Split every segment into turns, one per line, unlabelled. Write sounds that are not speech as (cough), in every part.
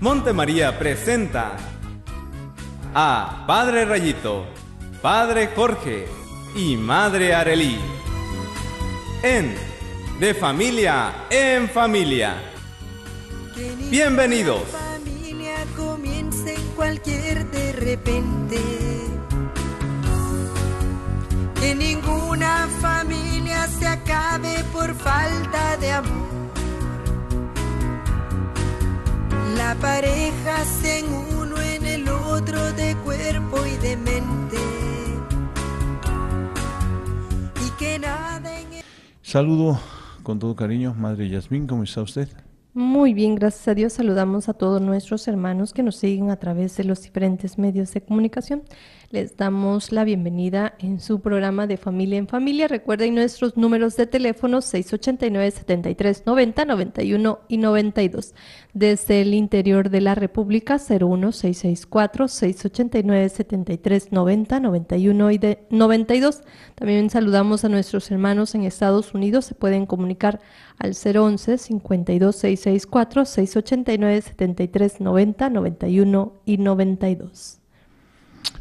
Montemaría presenta a Padre Rayito, Padre Jorge y Madre Arelí en De Familia en Familia.
Bienvenidos. Familia comience en cualquier de repente. Que ninguna familia se acabe por falta de amor. La pareja se en uno, en el otro de cuerpo y de mente.
Saludo con todo cariño, Madre Yasmín, ¿cómo está usted?
Muy bien, gracias a Dios. Saludamos a todos nuestros hermanos que nos siguen a través de los diferentes medios de comunicación. Les damos la bienvenida en su programa de Familia en Familia. Recuerden nuestros números de teléfono 689 7390 90 91 y 92. Desde el interior de la República 01 664 689 7390 90 91 y 92. También saludamos a nuestros hermanos en Estados Unidos. Se pueden comunicar al 011 52 664 689 7390 90 91 y 92.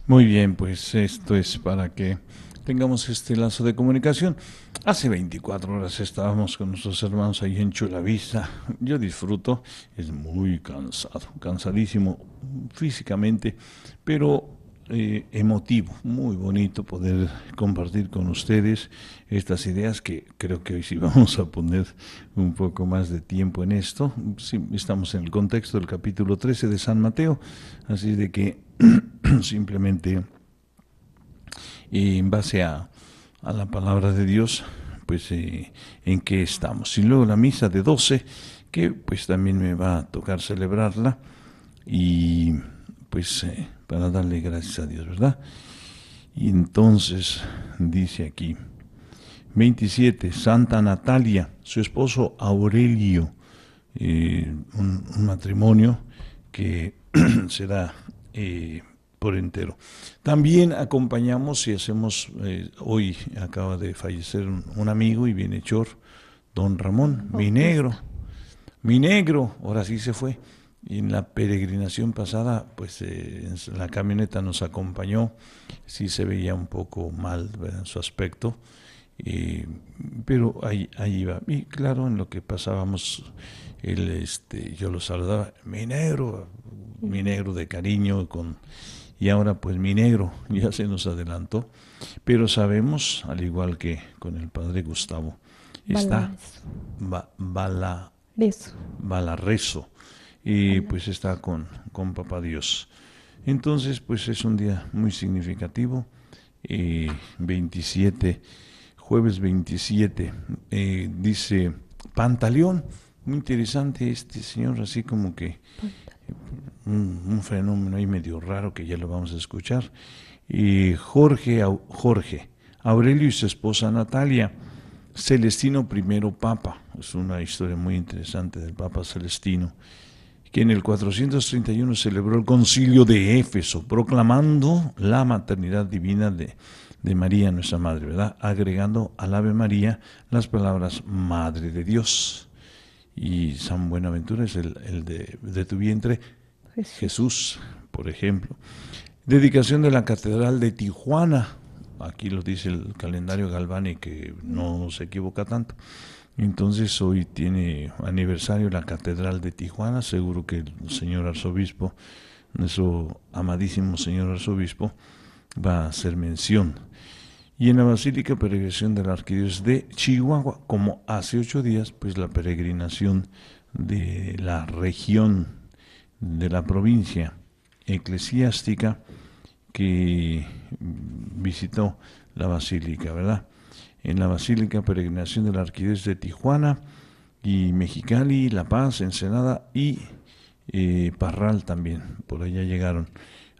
Muy bien, pues esto es para que tengamos este lazo de comunicación. Hace 24 horas estábamos con nuestros hermanos ahí en Vista. Yo disfruto, es muy cansado, cansadísimo físicamente, pero eh, emotivo, muy bonito poder compartir con ustedes estas ideas que creo que hoy sí (laughs) vamos a poner un poco más de tiempo en esto. estamos en el contexto del capítulo 13 de San Mateo, así de que (clears throat) simplemente eh, en base a, la palabra de Dios, pues eh, en qué estamos. Y luego la misa de 12, que pues también me va a tocar celebrarla y pues para darle gracias a Dios, ¿verdad? Y entonces dice aquí, 27, Santa Natalia, su esposo Aurelio, eh, un, matrimonio que (clears throat) será eh, por entero. También acompañamos y hacemos, eh, hoy acaba de fallecer un, un amigo y bienhechor, don Ramón, mi oh, negro, mi negro, ahora sí se fue y en la peregrinación pasada, pues eh, la camioneta nos acompañó, sí se veía un poco mal en su aspecto, pero ahí, ahí iba. Y claro, en lo que pasábamos, él, este, yo lo saludaba, mi negro, mi negro de cariño, con, y ahora pues mi negro (laughs) ya se nos adelantó, pero sabemos, al igual que con el padre Gustavo, está balarrezo y pues está con, con Papá Dios. Entonces, pues es un día muy significativo. Eh, 27, jueves 27, eh, dice Pantaleón, muy interesante este señor, así como que un, fenómeno ahí medio raro que ya lo vamos a escuchar. Y Jorge, Jorge, Aurelio y su esposa Natalia, Celestino I Papa, es una historia muy interesante del Papa Celestino que en el 431 celebró el concilio de Éfeso, proclamando la maternidad divina de, María, nuestra Madre, ¿verdad? Agregando al Ave María las palabras Madre de Dios. Y San Buenaventura es el, de, de, tu vientre, Jesús, por ejemplo. Dedicación de la Catedral de Tijuana. Aquí lo dice el calendario Galvani, que no se equivoca tanto. Entonces hoy tiene aniversario la Catedral de Tijuana, seguro que el señor arzobispo, nuestro amadísimo señor arzobispo, va a hacer mención. Y en la Basílica Peregrinación de la Arquidiócesis de Chihuahua, como hace ocho días, pues la peregrinación de la región de la provincia eclesiástica que visitó la basílica, ¿verdad? en la Basílica Peregrinación de la Arquidez de Tijuana y Mexicali, La Paz, Ensenada y eh, Parral también. Por allá llegaron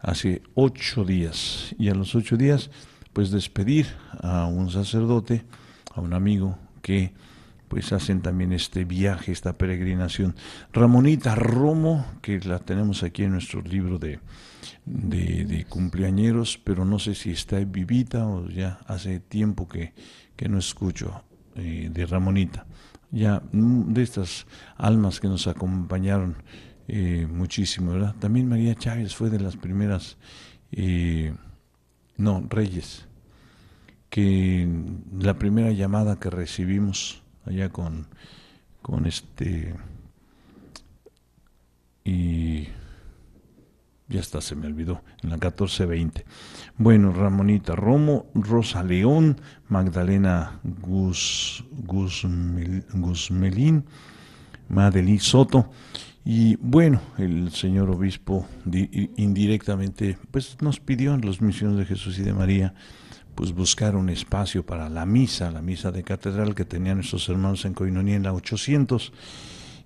hace ocho días. Y a los ocho días, pues despedir a un sacerdote, a un amigo que pues hacen también este viaje, esta peregrinación. Ramonita Romo, que la tenemos aquí en nuestro libro de, de, de cumpleañeros, pero no sé si está vivita o ya hace tiempo que, que no escucho eh, de Ramonita. Ya mm, de estas almas que nos acompañaron eh, muchísimo, ¿verdad? También María Chávez fue de las primeras, eh, no, Reyes, que la primera llamada que recibimos allá con, con este... Y ya está, se me olvidó, en la 1420. Bueno, Ramonita Romo, Rosa León, Magdalena Gus Guzmelín, Madeline Soto. Y bueno, el señor obispo indirectamente pues nos pidió en los misiones de Jesús y de María pues buscar un espacio para la misa, la misa de catedral que tenían nuestros hermanos en Coinonía en la 800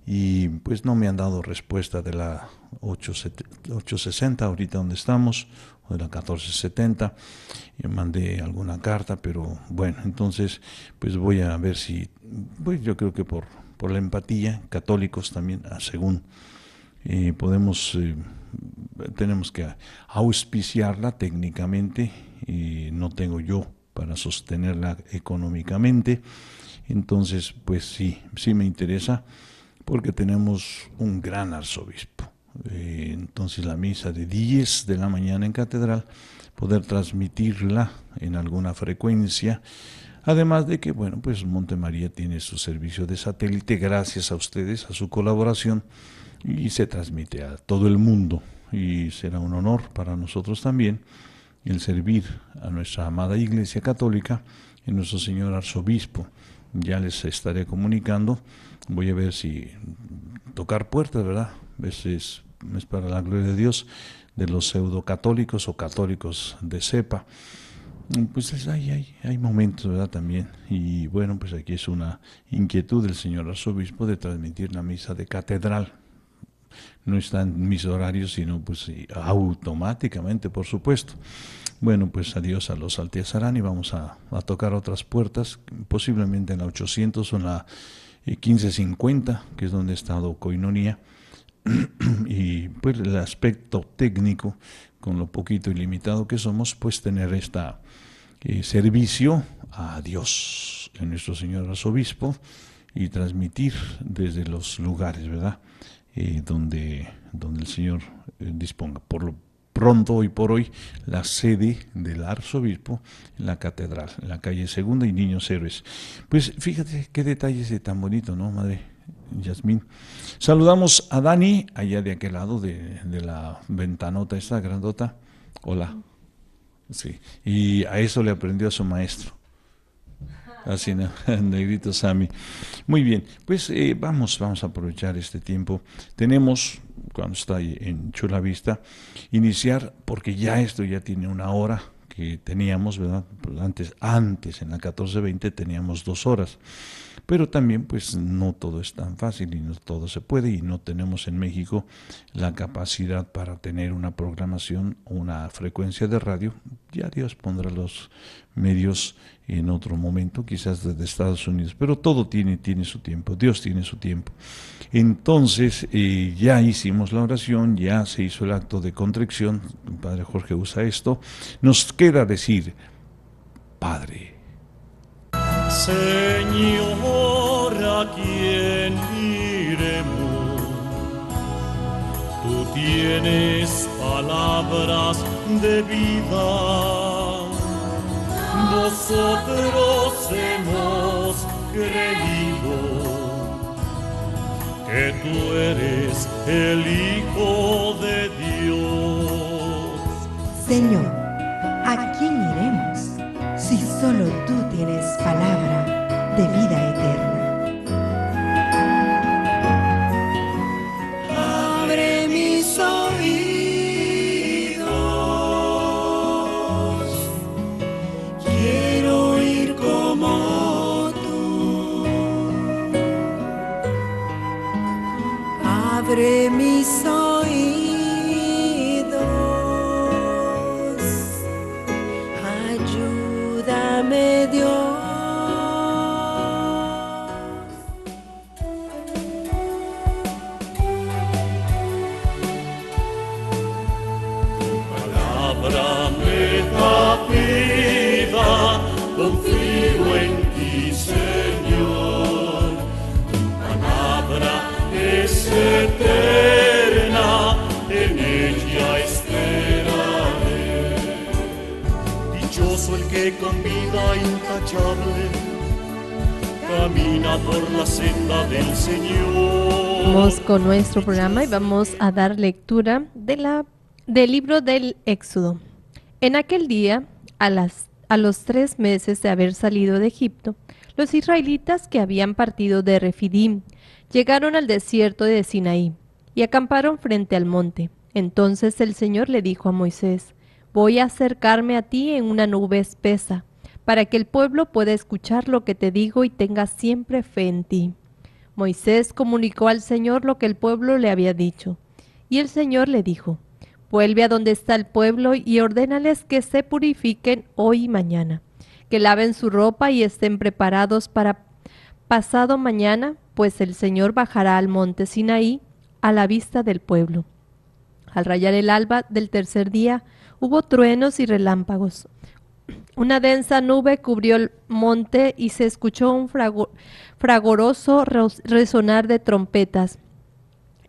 y pues no me han dado respuesta de la 860, ahorita donde estamos, o de la 1470. Yo mandé alguna carta, pero bueno, entonces pues voy a ver si, pues yo creo que por, por la empatía, católicos también, ah, según eh, podemos, eh, tenemos que auspiciarla técnicamente, y no tengo yo para sostenerla económicamente. Entonces, pues sí, sí me interesa porque tenemos un gran arzobispo. Eh, entonces la misa de 10 de la mañana en catedral, poder transmitirla en alguna frecuencia. Además de que, bueno, pues Montemaría tiene su servicio de satélite gracias a ustedes, a su colaboración, y se transmite a todo el mundo. Y será un honor para nosotros también el servir a nuestra amada Iglesia Católica y nuestro Señor Arzobispo ya les estaré comunicando. Voy a ver si tocar puertas, ¿verdad? a veces es para la gloria de Dios de los pseudo católicos o católicos de cepa. Pues hay, hay, hay, momentos, ¿verdad? También. Y bueno, pues aquí es una inquietud del señor arzobispo de transmitir la misa de catedral. No está en mis horarios, sino pues automáticamente, por supuesto. Bueno, pues adiós a los Altezarán y vamos a, tocar otras puertas, posiblemente en la 800 o en la 1550, eh, que es donde ha estado Coinonía. (clears throat) y pues el aspecto técnico, con lo poquito y limitado que somos, pues tener este servicio a Dios, a nuestro Señor Arzobispo, y transmitir desde los lugares, ¿verdad? Eh, donde, donde el Señor disponga. Por lo Rondo hoy por hoy la sede del arzobispo en la catedral, la calle Segunda y Niños Héroes. Pues fíjate qué detalles tan bonito, ¿no, madre? Yasmín. Saludamos a Dani, allá de aquel lado de, de la ventanota esta grandota. Hola. Sí. Y a eso le aprendió a su maestro. Así, ¿no? (laughs) negrito Sammy. Muy bien, pues eh, vamos, vamos a aprovechar este tiempo. Tenemos cuando está en Chula Vista, iniciar, porque ya esto ya tiene una hora que teníamos, ¿verdad? Pues antes, antes en la 1420 teníamos dos horas. Pero también pues no todo es tan fácil y no todo se puede y no tenemos en México la capacidad para tener una programación, una frecuencia de radio. Ya Dios pondrá los medios en otro momento, quizás desde Estados Unidos, pero todo tiene, tiene su tiempo, Dios tiene su tiempo. Entonces eh, ya hicimos la oración, ya se hizo el acto de contrición, Padre Jorge usa esto, nos queda decir, Padre, Señor, ¿a quién iremos? Tú tienes palabras de vida. Nosotros hemos creído que tú eres el Hijo de Dios.
Señor, ¿a quién iremos si solo tú? palabra de vida eterna.
Conmigo, con vida intachable camina por la senda del Señor.
Vamos con nuestro programa y vamos a dar lectura de la, del libro del Éxodo. En aquel día, a, las, a los tres meses de haber salido de Egipto, los israelitas que habían partido de Refidim llegaron al desierto de Sinaí y acamparon frente al monte. Entonces el Señor le dijo a Moisés, Voy a acercarme a ti en una nube espesa, para que el pueblo pueda escuchar lo que te digo y tenga siempre fe en ti. Moisés comunicó al Señor lo que el pueblo le había dicho. Y el Señor le dijo, Vuelve a donde está el pueblo y ordénales que se purifiquen hoy y mañana, que laven su ropa y estén preparados para pasado mañana, pues el Señor bajará al monte Sinaí a la vista del pueblo. Al rayar el alba del tercer día, Hubo truenos y relámpagos. Una densa nube cubrió el monte y se escuchó un fragoroso resonar de trompetas.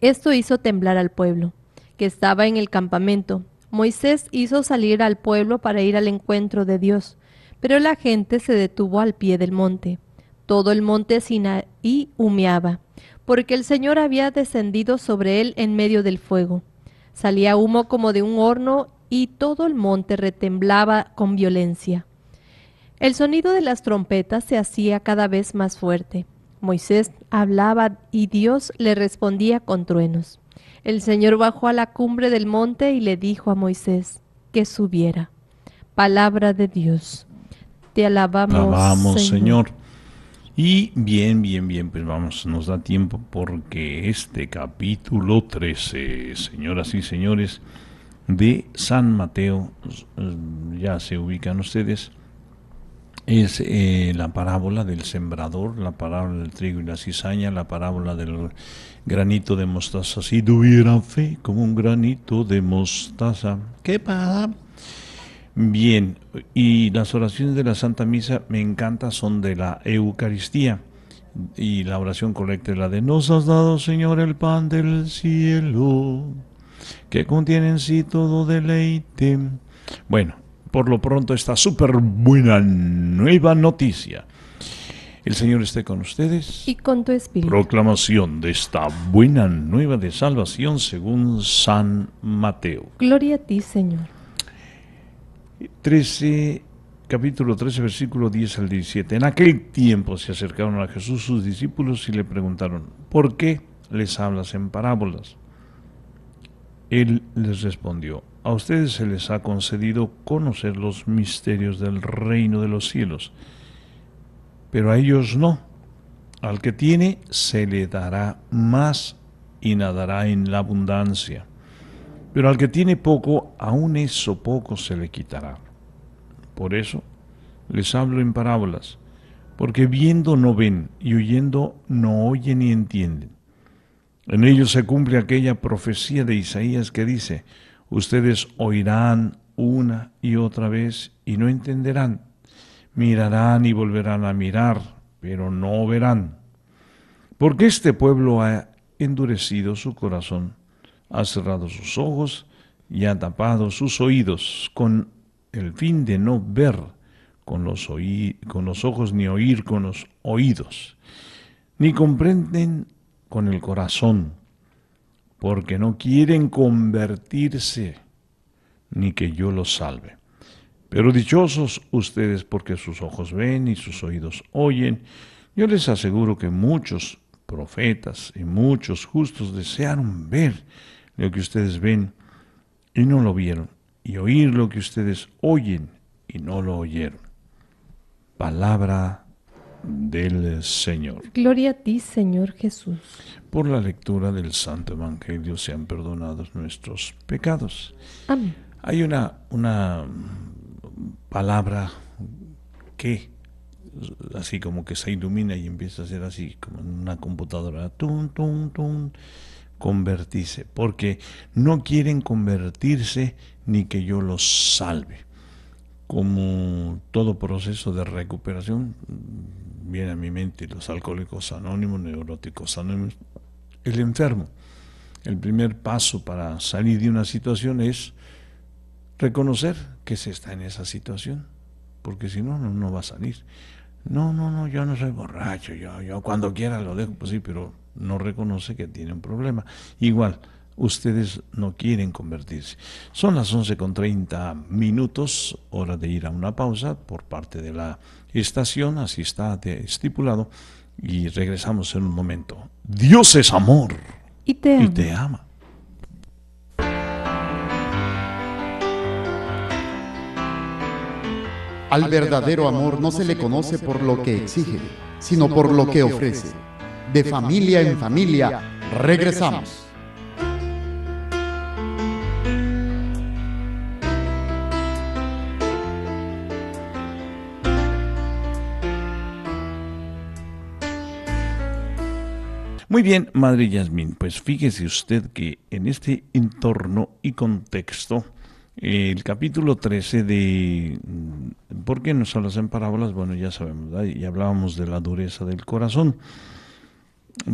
Esto hizo temblar al pueblo, que estaba en el campamento. Moisés hizo salir al pueblo para ir al encuentro de Dios, pero la gente se detuvo al pie del monte. Todo el monte Sinaí humeaba, porque el Señor había descendido sobre él en medio del fuego. Salía humo como de un horno y todo el monte retemblaba con violencia. El sonido de las trompetas se hacía cada vez más fuerte. Moisés hablaba y Dios le respondía con truenos. El Señor bajó a la cumbre del monte y le dijo a Moisés que subiera. Palabra de Dios. Te alabamos, alabamos Señor. Señor.
Y bien, bien, bien, pues vamos, nos da tiempo porque este capítulo 13, señoras y señores, de San Mateo, ya se ubican ustedes, es eh, la parábola del sembrador, la parábola del trigo y la cizaña, la parábola del granito de mostaza. Si tuviera fe como un granito de mostaza, ¿qué pasa? Bien, y las oraciones de la Santa Misa me encanta, son de la Eucaristía. Y la oración colecta es la de Nos has dado, Señor, el pan del cielo que contiene en sí todo deleite. Bueno, por lo pronto esta súper buena nueva noticia. El Señor esté con ustedes.
Y con tu espíritu.
Proclamación de esta buena nueva de salvación según San Mateo.
Gloria a ti, Señor.
13, capítulo 13, versículo 10 al 17. En aquel tiempo se acercaron a Jesús sus discípulos y le preguntaron, ¿por qué les hablas en parábolas? Él les respondió, a ustedes se les ha concedido conocer los misterios del reino de los cielos, pero a ellos no. Al que tiene se le dará más y nadará en la abundancia, pero al que tiene poco, aún eso poco se le quitará. Por eso les hablo en parábolas, porque viendo no ven y oyendo no oyen ni entienden en ellos se cumple aquella profecía de Isaías que dice, ustedes oirán una y otra vez y no entenderán, mirarán y volverán a mirar, pero no verán. Porque este pueblo ha endurecido su corazón, ha cerrado sus ojos y ha tapado sus oídos con el fin de no ver con los, oí con los ojos ni oír con los oídos, ni comprenden con el corazón, porque no quieren convertirse ni que yo los salve. Pero dichosos ustedes porque sus ojos ven y sus oídos oyen. Yo les aseguro que muchos profetas y muchos justos desearon ver lo que ustedes ven y no lo vieron, y oír lo que ustedes oyen y no lo oyeron. Palabra del Señor.
Gloria a ti, Señor Jesús.
Por la lectura del Santo Evangelio sean perdonados nuestros pecados. Hay una, una palabra que así como que se ilumina y empieza a ser así, como en una computadora, tum, convertirse, porque no quieren convertirse ni que yo los salve. Como todo proceso de recuperación, viene a mi mente los alcohólicos anónimos, neuróticos anónimos, el enfermo. El primer paso para salir de una situación es reconocer que se está en esa situación, porque si no, no, no va a salir. No, no, no, yo no soy borracho, yo, yo cuando quiera lo dejo, pues sí, pero no reconoce que tiene un problema. Igual, ustedes no quieren convertirse. Son las 11.30 minutos, hora de ir a una pausa por parte de la estación, así está estipulado, y regresamos en un momento. Dios es amor y te Y te ama. Al verdadero amor no se le conoce por lo que exige,
sino por lo que ofrece. De familia en familia, regresamos.
Muy bien, Madre Yasmín, pues fíjese usted que en este entorno y contexto, el capítulo 13 de mm, ¿Por qué nos hablas en parábolas? Bueno, ya sabemos, ya hablábamos de la dureza del corazón.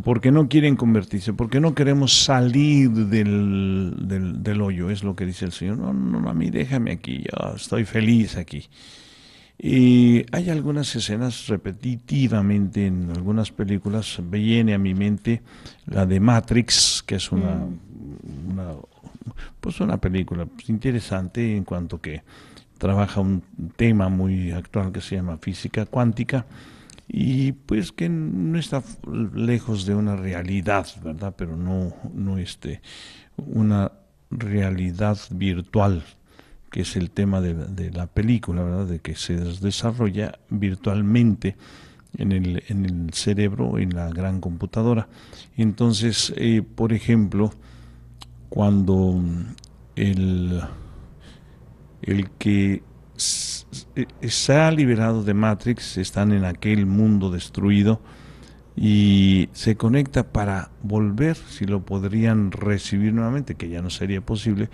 Porque no quieren convertirse, porque no queremos salir del, del, del hoyo, es lo que dice el Señor. No, no, no, a mí déjame aquí, yo estoy feliz aquí. Y hay algunas escenas repetitivamente en algunas películas. Viene a mi mente la de Matrix, que es mm. una, pues una película interesante en cuanto que trabaja un tema muy actual que se llama física cuántica y pues que no está lejos de una realidad, ¿verdad? Pero no, no este, una realidad virtual que es el tema de, la película, ¿verdad? de que se desarrolla virtualmente en el, cerebro, en la gran computadora. Entonces, eh, por ejemplo, cuando el, el que se ha liberado de Matrix, están en aquel mundo destruido y se conecta para volver, si lo podrían recibir nuevamente, que ya no sería posible,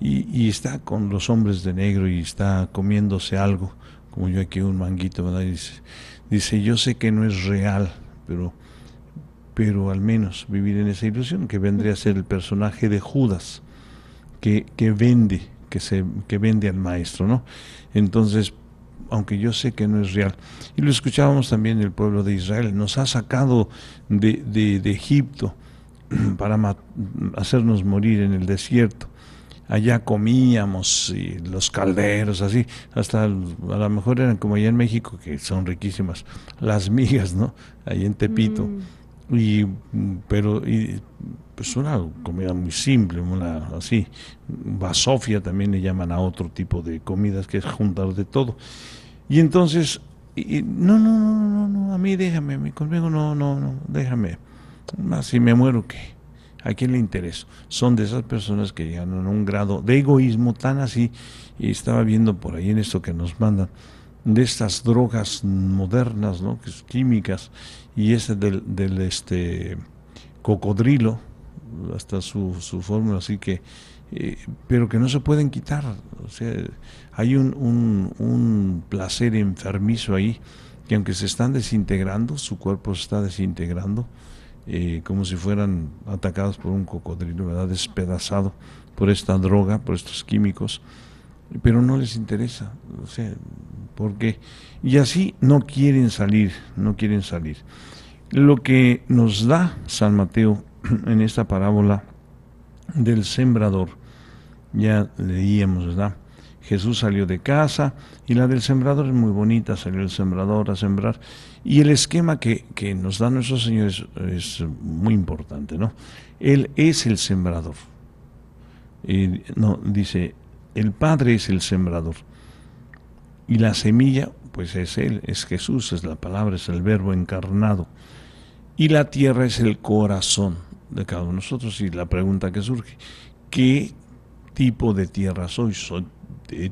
y, está con los hombres de negro y está comiéndose algo, como yo aquí un manguito, ¿verdad? dice, dice, yo sé que no es real, pero, pero al menos vivir en esa ilusión, que vendría a ser el personaje de Judas, que, que vende, que, se, que vende al maestro, ¿no? Entonces, aunque yo sé que no es real. Y lo escuchábamos también el pueblo de Israel, nos ha sacado de, de Egipto (clears throat) para hacernos morir en el desierto allá comíamos los calderos, así, hasta a lo mejor eran como allá en México, que son riquísimas, las migas, ¿no? Ahí en Tepito. Mm. Y, pero, y, pues una comida muy simple, una así, basofia también le llaman a otro tipo de comidas, que es juntar de todo. Y entonces, no, no, no, no, no, a mí déjame, conmigo no, no, no, déjame. así si me muero, ¿qué? ¿A quién le interesa? Son de esas personas que llegan a un grado de egoísmo tan así, y estaba viendo por ahí en esto que nos mandan, de estas drogas modernas, ¿no? Que químicas, y ese del, este cocodrilo, hasta su, su fórmula, así que, eh, pero que no se pueden quitar. O sea, hay un, un placer enfermizo ahí, que aunque se están desintegrando, su cuerpo se está desintegrando, eh, como si fueran atacados por un cocodrilo, ¿verdad? Despedazado por esta droga, por estos químicos, pero no les interesa, o sea, ¿por Y así no quieren salir, no quieren salir. Lo que nos da San Mateo (clears throat) en esta parábola del sembrador, ya leíamos, ¿verdad? Jesús salió de casa y la del sembrador es muy bonita, salió el sembrador a sembrar. Y el esquema que, nos da nuestro Señor es, muy importante, ¿no? Él es el sembrador. no, dice, el Padre es el sembrador. Y la semilla, pues es Él, es Jesús, es la palabra, es el verbo encarnado. Y la tierra es el corazón de cada uno de nosotros. Y la pregunta que surge, ¿qué tipo de tierra soy? ¿Soy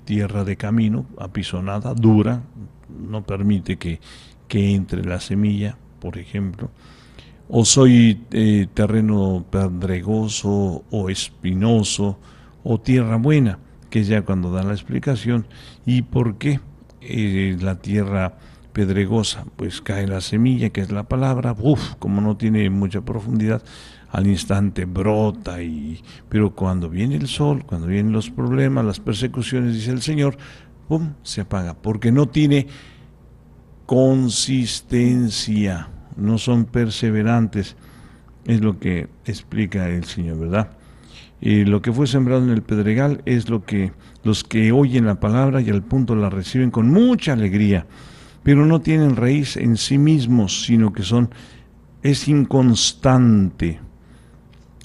tierra de camino, apisonada, dura, no permite que, que entre la semilla, por ejemplo, o soy eh, terreno pedregoso o espinoso o tierra buena, que ya cuando da la explicación, ¿y por qué eh, la tierra pedregosa? Pues cae la semilla, que es la palabra, uff, como no tiene mucha profundidad, al instante brota y pero cuando viene el sol, cuando vienen los problemas, las persecuciones, dice el Señor, pum, se apaga, porque no tiene consistencia, no son perseverantes, es lo que explica el Señor, ¿verdad? Y lo que fue sembrado en el pedregal es lo que los que oyen la palabra y al punto la reciben con mucha alegría, pero no tienen raíz en sí mismos, sino que son es inconstante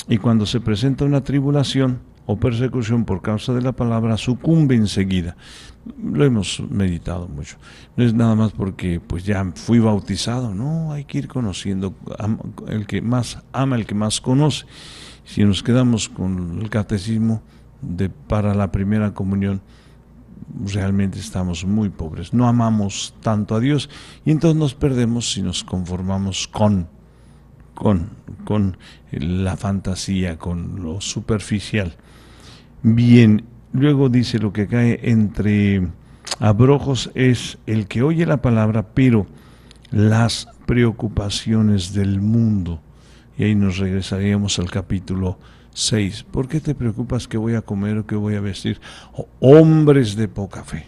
y cuando se presenta una tribulación o persecución por causa de la palabra, sucumbe enseguida. Lo hemos meditado mucho. No es nada más porque pues ya fui bautizado, no, hay que ir conociendo el que más ama, el que más conoce. Si nos quedamos con el catecismo de para la primera comunión, realmente estamos muy pobres, no amamos tanto a Dios y entonces nos perdemos si nos conformamos con con, con la fantasía, con lo superficial. Bien, luego dice lo que cae entre abrojos es el que oye la palabra, pero las preocupaciones del mundo. Y ahí nos regresaríamos al capítulo 6. ¿Por qué te preocupas que voy a comer o que voy a vestir? hombres de poca fe.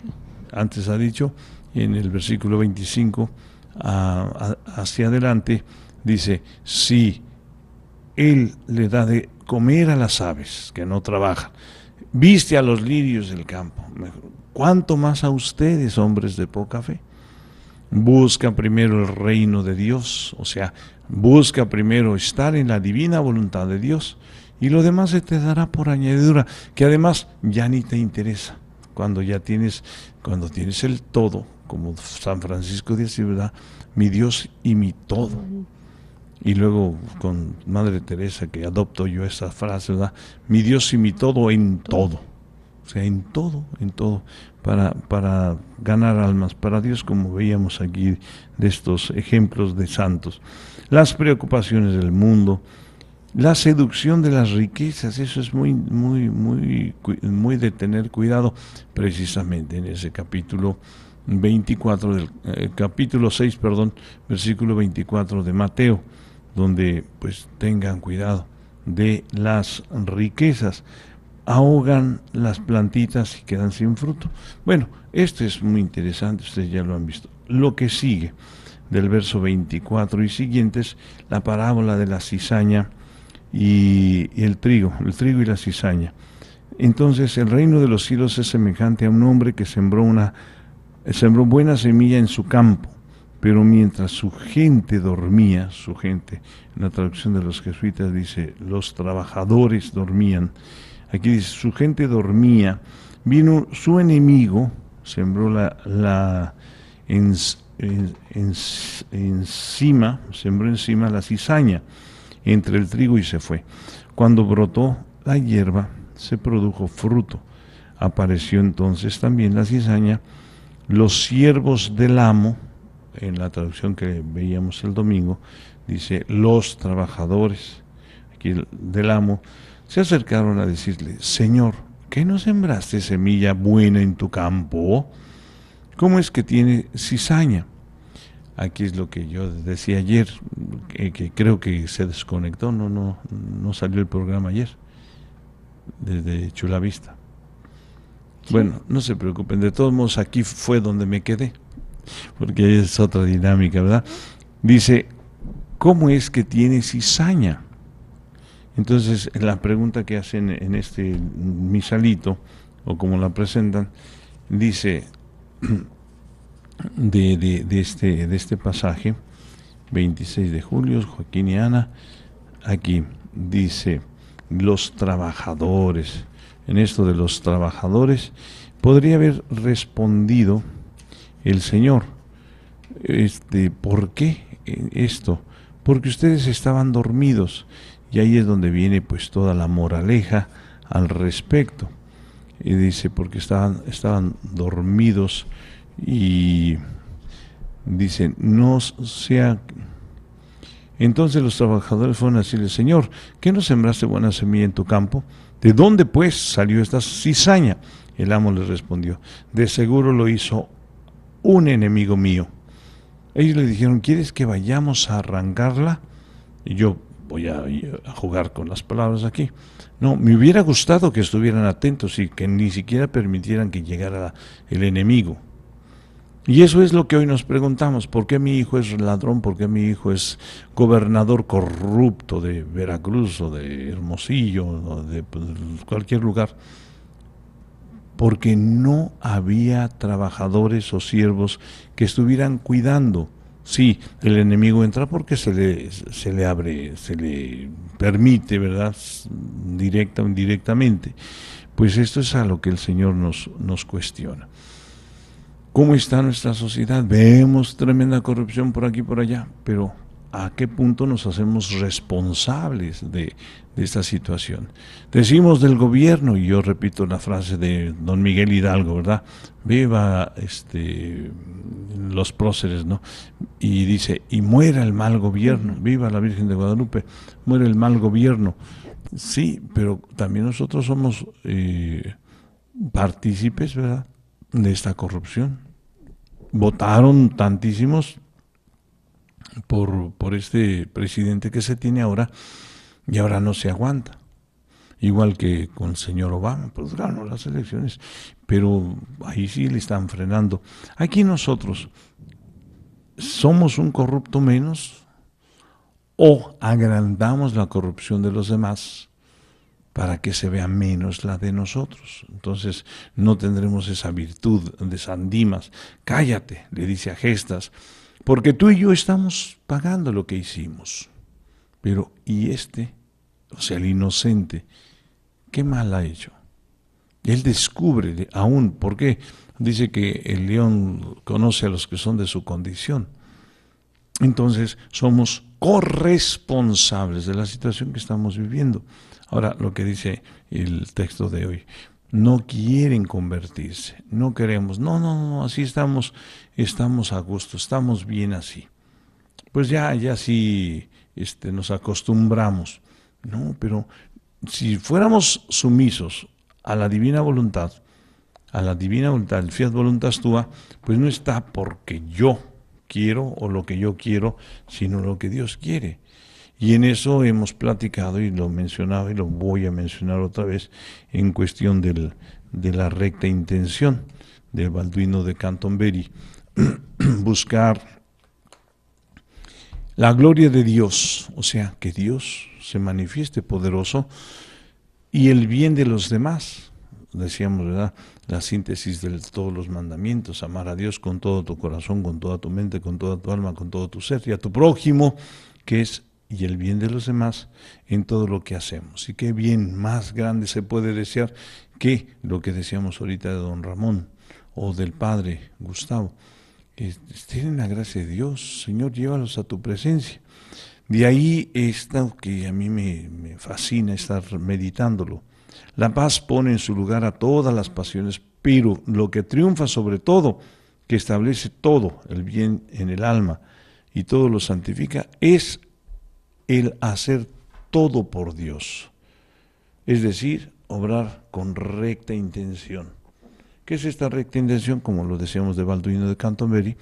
Antes ha dicho, en el versículo 25 hacia adelante, dice, si él le da de comer a las aves que no trabajan, viste a los lirios del campo, ¿cuánto más a ustedes, hombres de poca fe? Busca primero el reino de Dios, o sea, busca primero estar en la divina voluntad de Dios y lo demás se te dará por añadidura, que además ya ni te interesa. Cuando ya tienes, cuando tienes el todo, como San Francisco dice, ¿verdad? Mi Dios y mi todo y luego con Madre Teresa que adopto yo esa frase, Mi Dios y mi todo en todo. O sea, en todo, en todo, para, para ganar almas para Dios, como veíamos aquí de estos ejemplos de santos. Las preocupaciones del mundo, la seducción de las riquezas, eso es muy, muy, muy, muy de tener cuidado, precisamente en ese capítulo 24, del eh, capítulo 6, perdón, versículo 24 de Mateo donde pues tengan cuidado de las riquezas. Ahogan las plantitas y quedan sin fruto. Bueno, esto es muy interesante, ustedes ya lo han visto. Lo que sigue del verso 24 y siguientes, la parábola de la cizaña y, el trigo, el trigo y la cizaña. Entonces el reino de los cielos es semejante a un hombre que sembró una sembró buena semilla en su campo pero mientras su gente dormía, su gente, en la traducción de los jesuitas dice, los trabajadores dormían, aquí dice, su gente dormía, vino su enemigo, sembró la, la encima, sembró encima la cizaña entre el trigo y se fue. Cuando brotó la hierba, se produjo fruto. Apareció entonces también la cizaña. Los siervos del amo en la traducción que veíamos el domingo, dice, los trabajadores, aquí del amo, se acercaron a decirle, Señor, ¿qué no sembraste semilla buena en tu campo? ¿Cómo es que tiene cizaña? Aquí es lo que yo decía ayer, que, creo que se desconectó, no, no, no salió el programa ayer, desde Chulavista. Bueno, no se preocupen, de todos modos aquí fue donde me quedé porque es otra dinámica, ¿verdad? Dice, ¿cómo es que tienes cizaña? Entonces, la pregunta que hacen en este misalito, o como la presentan, dice (clears throat) de, este, de este pasaje, 26 de julio, Joaquín y Ana, aquí dice, los trabajadores, en esto de los trabajadores, podría haber respondido el Señor. Este, ¿Por qué esto? Porque ustedes estaban dormidos y ahí es donde viene pues toda la moraleja al respecto. Y dice, porque estaban, estaban dormidos y dice, no sea... Entonces los trabajadores fueron a decirle, Señor, ¿qué no sembraste buena semilla en tu campo? ¿De dónde pues salió esta cizaña? El amo les respondió, de seguro lo hizo un enemigo mío. Ellos le dijeron, ¿quieres que vayamos a arrancarla? Y yo voy a, jugar con las palabras aquí. No, me hubiera gustado que estuvieran atentos y que ni siquiera permitieran que llegara el enemigo. Y eso es lo que hoy nos preguntamos, ¿por qué mi hijo es ladrón? ¿Por qué mi hijo es gobernador corrupto de Veracruz o de Hermosillo o de pues, cualquier lugar? porque no había trabajadores o siervos que estuvieran cuidando. Sí, el enemigo entra porque se le, se le abre, se le permite, ¿verdad? Directa o indirectamente. Pues esto es a lo que el Señor nos, nos cuestiona. ¿Cómo está nuestra sociedad? Vemos tremenda corrupción por aquí y por allá, pero a qué punto nos hacemos responsables de, esta situación. Decimos del gobierno, y yo repito la frase de don Miguel Hidalgo, ¿verdad? Viva este, los próceres, ¿no? Y dice, y muera el mal gobierno, viva la Virgen de Guadalupe, muera el mal gobierno. Sí, pero también nosotros somos eh, partícipes, ¿verdad?, de esta corrupción. Votaron tantísimos por, este presidente que se tiene ahora y ahora no se aguanta. Igual que con el señor Obama, pues ganó las elecciones, pero ahí sí le están frenando. Aquí nosotros somos un corrupto menos o agrandamos la corrupción de los demás para que se vea menos la de nosotros. Entonces no tendremos esa virtud de Sandimas. Cállate, le dice a Gestas, porque tú y yo estamos pagando lo que hicimos. Pero, ¿y este? O sea, el inocente, ¿qué mal ha hecho? él descubre aún, ¿por qué? Dice que el león conoce a los que son de su condición. Entonces, somos corresponsables de la situación que estamos viviendo. Ahora, lo que dice el texto de hoy, no quieren convertirse, no queremos, no, no, no, así estamos estamos a gusto, estamos bien así. Pues ya, ya sí este, nos acostumbramos. No, pero si fuéramos sumisos a la divina voluntad, a la divina voluntad, el fiat voluntas tua, pues no está porque yo quiero o lo que yo quiero, sino lo que Dios quiere. Y en eso hemos platicado y lo mencionaba y lo voy a mencionar otra vez en cuestión de la recta intención del Balduino de Cantomberi (clears throat) buscar la gloria de Dios, o sea, que Dios se manifieste poderoso y el bien de los demás. Decíamos, ¿verdad? La síntesis de todos los mandamientos, amar a Dios con todo tu corazón, con toda tu mente, con toda tu alma, con todo tu ser y a tu prójimo, que es y el bien de los demás en todo lo que hacemos. Y qué bien más grande se puede desear que lo que decíamos ahorita de don Ramón o del padre Gustavo estén la gracia de Dios, Señor, llévalos a tu presencia. De ahí está que a mí me fascina estar meditándolo. La paz pone en su lugar a todas las pasiones, pero lo que triunfa sobre todo, que establece todo el bien en el alma y todo lo santifica, es el hacer todo por Dios. Es decir, obrar con recta intención. ¿Qué es esta recta intención? Como lo decíamos de Balduino de Cantonberi,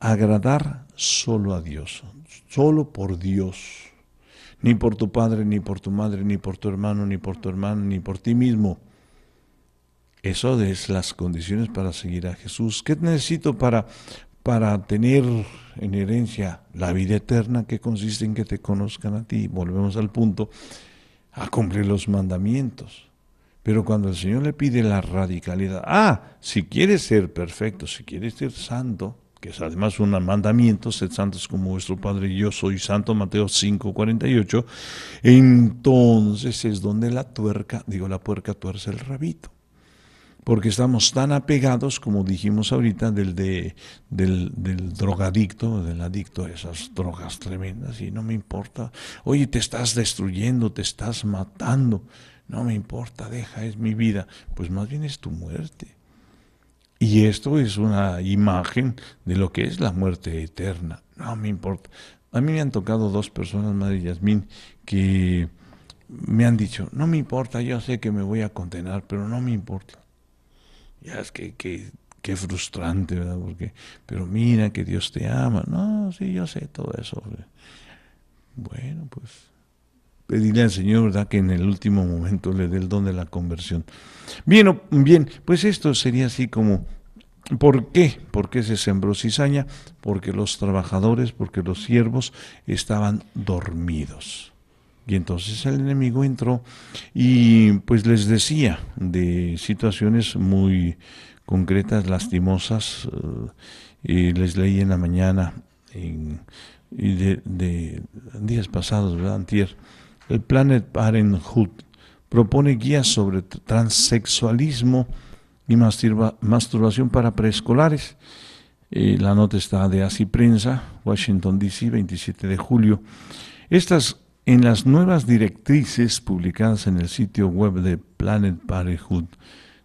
agradar solo a Dios, solo por Dios. Ni por tu padre, ni por tu madre, ni por tu hermano, ni por tu hermano, ni por ti mismo. Eso es las condiciones para seguir a Jesús. ¿Qué necesito para, para tener en herencia la vida eterna que consiste en que te conozcan a ti? Volvemos al punto, a cumplir los mandamientos. Pero cuando el Señor le pide la radicalidad, ah, si quieres ser perfecto, si quieres ser santo, que es además un mandamiento, santo santos como vuestro Padre y yo soy santo, Mateo 5, 48, entonces es donde la tuerca, digo la puerca tuerce el rabito. Porque estamos tan apegados, como dijimos ahorita, del, de, del drogadicto, del adicto a esas drogas tremendas, y no me importa, oye, te estás destruyendo, te estás matando. No me importa, deja, es mi vida. Pues más bien es tu muerte. Y esto es una imagen de lo que es la muerte eterna. No me importa. A mí me han tocado dos personas, Madre Yasmín, que me han dicho, no me importa, yo sé que me voy a condenar, pero no me importa. Ya es que, que qué frustrante, ¿verdad? Porque, pero mira que Dios te ama. No, sí, yo sé todo eso. Bueno, pues pedirle al Señor ¿verdad? que en el último momento le dé el don de la conversión. Bien, bien, pues esto sería así como, ¿por qué? ¿Por qué se sembró cizaña? Porque los trabajadores, porque los siervos estaban dormidos. Y entonces el enemigo entró y pues les decía de situaciones muy concretas, lastimosas. y eh, eh, les leí en la mañana en, de, días pasados, ¿verdad? Antier, el Planet Parenthood propone guías sobre transexualismo y masturbación para preescolares. Eh, la nota está de Así Prensa, Washington, D.C., 27 de julio. Estas, en las nuevas directrices publicadas en el sitio web de Planet Parenthood,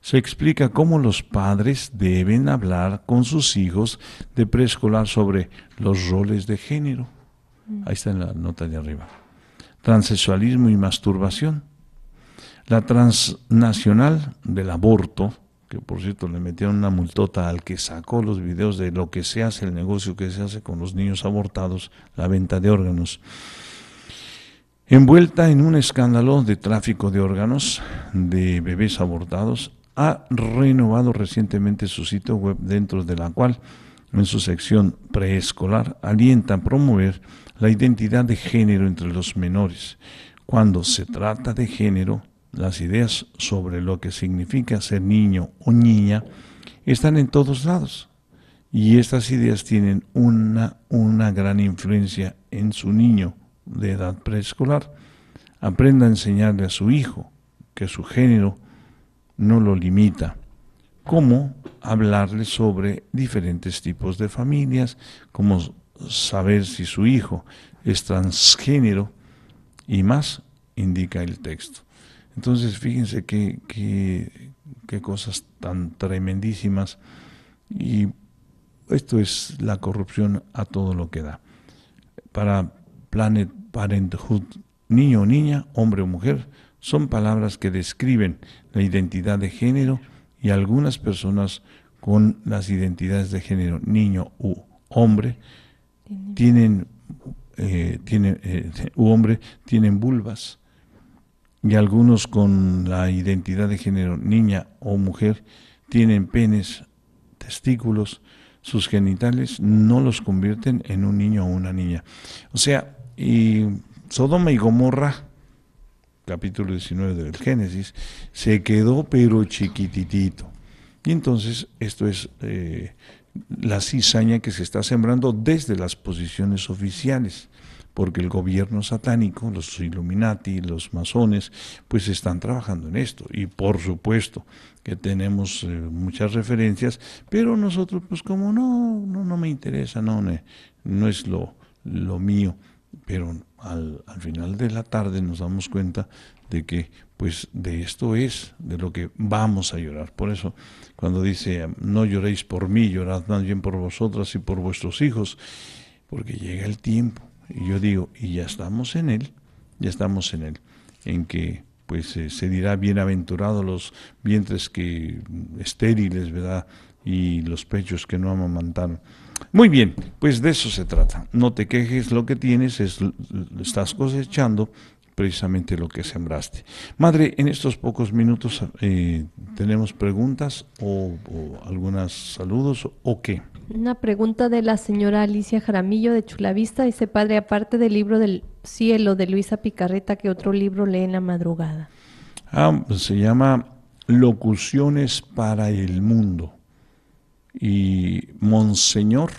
se explica cómo los padres deben hablar con sus hijos de preescolar sobre los roles de género. Mm. Ahí está en la nota de arriba transsexualismo y masturbación. La transnacional del aborto, que por cierto le metieron una multota al que sacó los videos de lo que se hace, el negocio que se hace con los niños abortados, la venta de órganos. Envuelta en un escándalo de tráfico de órganos de bebés abortados, ha renovado recientemente su sitio web dentro de la cual, en su sección preescolar, alienta a promover la identidad de género entre los menores. Cuando se trata de género, las ideas sobre lo que significa ser niño o niña están en todos lados. Y estas ideas tienen una, una gran influencia en su niño de edad preescolar. Aprenda a enseñarle a su hijo que su género no lo limita. Cómo hablarle sobre diferentes tipos de familias, cómo saber si su hijo es transgénero y más indica el texto. Entonces, fíjense qué, cosas tan tremendísimas y esto es la corrupción a todo lo que da. Para Planet Parenthood, niño o niña, hombre o mujer, son palabras que describen la identidad de género y algunas personas con las identidades de género niño u hombre tienen, eh, eh hombre, tienen vulvas, y algunos con la identidad de género niña o mujer tienen penes, testículos, sus genitales no los convierten en un niño o una niña. O sea, y Sodoma y Gomorra, capítulo 19 del Génesis, se quedó pero chiquititito. Y entonces esto es eh, la cizaña que se está sembrando desde las posiciones oficiales, porque el gobierno satánico, los Illuminati, los masones, pues están trabajando en esto. Y por supuesto que tenemos eh, muchas referencias, pero nosotros pues como no, no, me interesa, no, no, es lo, lo mío, pero al final de la tarde nos damos cuenta de que pues de esto es, de lo que vamos a llorar. Por eso, cuando dice, no lloréis por mí, llorad más bien por vosotras y por vuestros hijos, porque llega el tiempo. Y yo digo, y ya estamos en él, ya estamos en él, en que pues eh, se dirá bienaventurados los vientres que mm, estériles, ¿verdad? Y los pechos que no amamantaron. Muy bien, pues de eso se trata. No te quejes, lo que tienes es estás cosechando precisamente lo que sembraste. Madre, en estos pocos minutos eh, tenemos preguntas o, algunos saludos o qué.
Una pregunta de la señora Alicia Jaramillo de Chulavista. Dice, padre, aparte del libro del cielo de Luisa Picarreta, ¿qué otro libro lee en la madrugada?
Ah, pues se llama Locuciones para el Mundo. Y Monseñor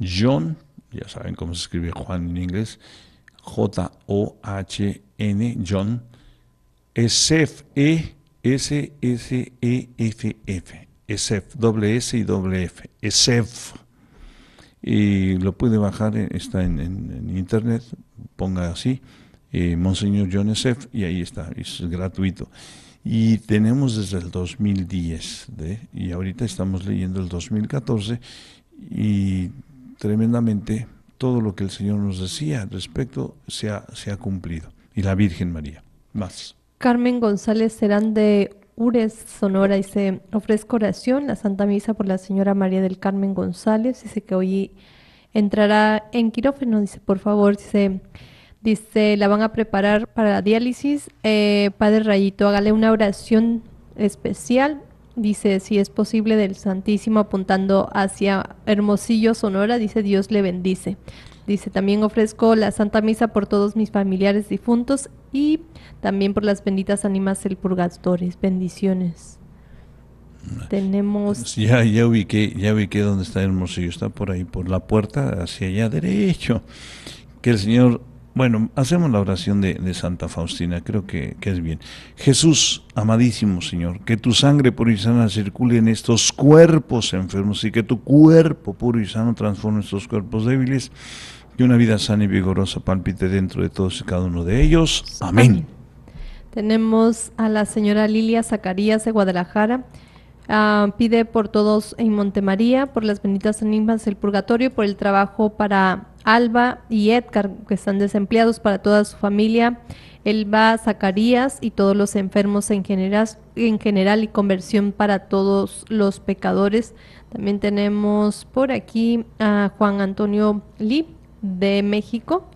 John, ya saben cómo se escribe Juan en inglés, J-O-H-N, John, f E-S-S-E-F-F, ESEF, doble S y doble F, ESEF. E. Y lo puede bajar, eh, está en, internet, ponga así, eh, Monseñor John S-F, e, y ahí está, es gratuito. Y tenemos desde el 2010, y ahorita estamos leyendo el 2014, y tremendamente todo lo que el Señor nos decía al respecto se ha, cumplido. Y la Virgen María. Más.
Carmen González Serán de Ures, Sonora, y se ofrezco oración, la Santa Misa por la Señora María del Carmen González, dice que hoy entrará en quirófano, dice, por favor, dice, dice, la van a preparar para la diálisis, eh, Padre Rayito, hágale una oración especial dice, si es posible, del Santísimo apuntando hacia Hermosillo, Sonora, dice, Dios le bendice. Dice, también ofrezco la Santa Misa por todos mis familiares difuntos y también por las benditas ánimas del purgatorio. Bendiciones. Tenemos... Ya,
ya ubiqué, ya ubiqué dónde está Hermosillo. Está por ahí, por la puerta, hacia allá derecho. Que el Señor bueno, hacemos la oración de, Santa Faustina, creo que, es bien. Jesús, amadísimo Señor, que tu sangre pura y sana circule en estos cuerpos enfermos y que tu cuerpo puro y sano transforme estos cuerpos débiles y una vida sana y vigorosa palpite dentro de todos y cada uno de ellos. Amén.
Tenemos a la señora Lilia Zacarías de Guadalajara. Ah, pide por todos en Montemaría, por las benditas ánimas del purgatorio, por el trabajo para Alba y Edgar, que están desempleados, para toda su familia, Elba Zacarías y todos los enfermos en general, en general y conversión para todos los pecadores. También tenemos por aquí a Juan Antonio Lee de México.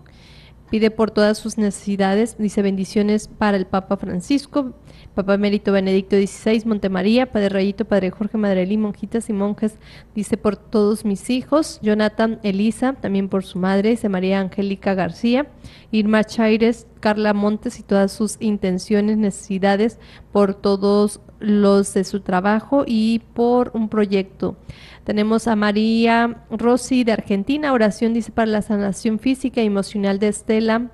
Pide por todas sus necesidades, dice bendiciones para el Papa Francisco, Papá Emérito Benedicto XVI, Montemaría, Padre Rayito, Padre Jorge Madrelí, monjitas y monjes, dice por todos mis hijos, Jonathan Elisa, también por su madre, dice María Angélica García, Irma Chaires, Carla Montes y todas sus intenciones, necesidades, por todos los de su trabajo y por un proyecto. Tenemos a María Rossi de Argentina, oración dice para la sanación física y emocional de Estela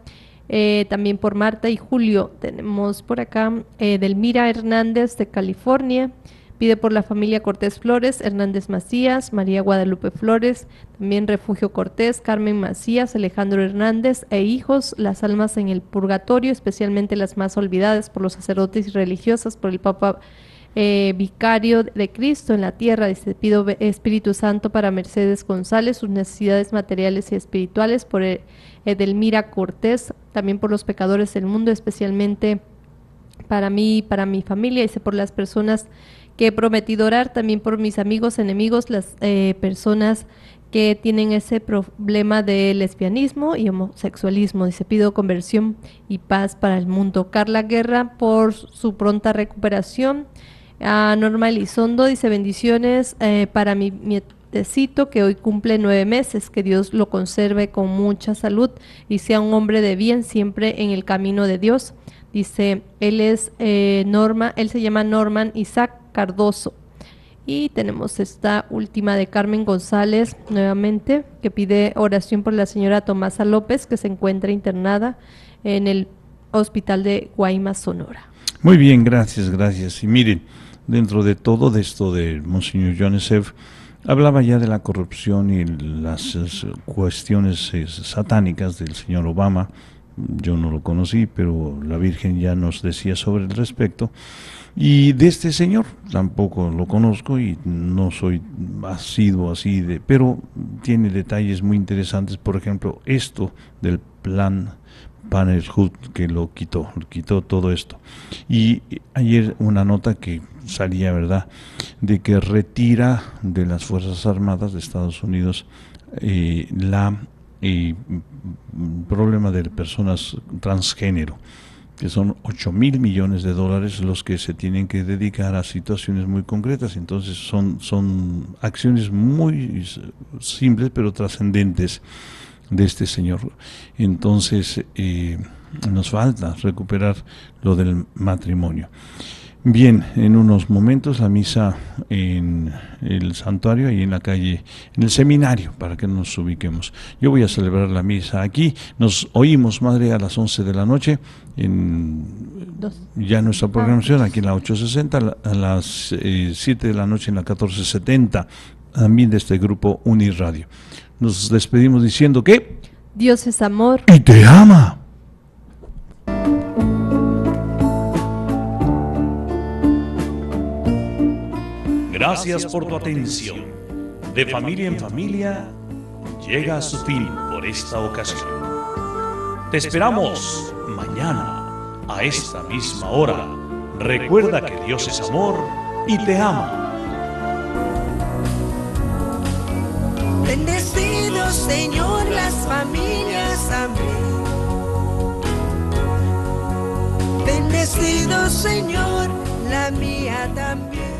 eh, también por Marta y Julio. Tenemos por acá eh, Delmira Hernández de California. Pide por la familia Cortés Flores, Hernández Macías, María Guadalupe Flores, también Refugio Cortés, Carmen Macías, Alejandro Hernández e hijos, las almas en el purgatorio, especialmente las más olvidadas por los sacerdotes y religiosas, por el Papa eh, vicario de Cristo en la tierra. Dice, pido eh, Espíritu Santo para Mercedes González, sus necesidades materiales y espirituales, por eh, Edelmira Cortés, también por los pecadores del mundo, especialmente para mí y para mi familia. Dice, por las personas que he prometido orar, también por mis amigos, enemigos, las personas que tienen ese problema de lesbianismo y homosexualismo. Dice, pido conversión y paz para el mundo. Carla Guerra por su pronta recuperación. A Norma Elizondo dice bendiciones eh, para mi nietecito que hoy cumple nueve meses, que Dios lo conserve con mucha salud y sea un hombre de bien siempre en el camino de Dios. Dice, él es eh, Norma, él se llama Norman Isaac Cardoso. Y tenemos esta última de Carmen González nuevamente, que pide oración por la señora Tomasa López, que se encuentra internada en el hospital de Guaymas, Sonora.
Muy bien, gracias, gracias. Y miren, dentro de todo de esto de Monseñor Jonesef, hablaba ya de la corrupción y las cuestiones satánicas del señor Obama. Yo no lo conocí, pero la Virgen ya nos decía sobre el respecto. Y de este señor tampoco lo conozco y no soy asiduo así de, pero tiene detalles muy interesantes, por ejemplo, esto del plan Hood que lo quitó, quitó todo esto. Y ayer una nota que salía, ¿verdad?, de que retira de las Fuerzas Armadas de Estados Unidos el eh, la eh, problema de personas transgénero que son 8 mil millones de dólares los que se tienen que dedicar a situaciones muy concretas. Entonces son, son acciones muy simples pero trascendentes de este señor. Entonces eh, nos falta recuperar lo del matrimonio. Bien, en unos momentos la misa en el santuario y en la calle, en el seminario, para que nos ubiquemos. Yo voy a celebrar la misa aquí. Nos oímos, madre, a las 11 de la noche en ya nuestra ah, programación, aquí en la 860, a las 7 eh, de la noche en la 1470, también de este grupo Uniradio. Nos despedimos diciendo que...
Dios es amor. Y
te ama. Gracias por tu atención. De familia en familia, llega a su fin por esta ocasión. Te esperamos mañana a esta misma hora. Recuerda que Dios es amor y te ama.
Bendecido Señor las familias, también. Bendecido Señor la mía también.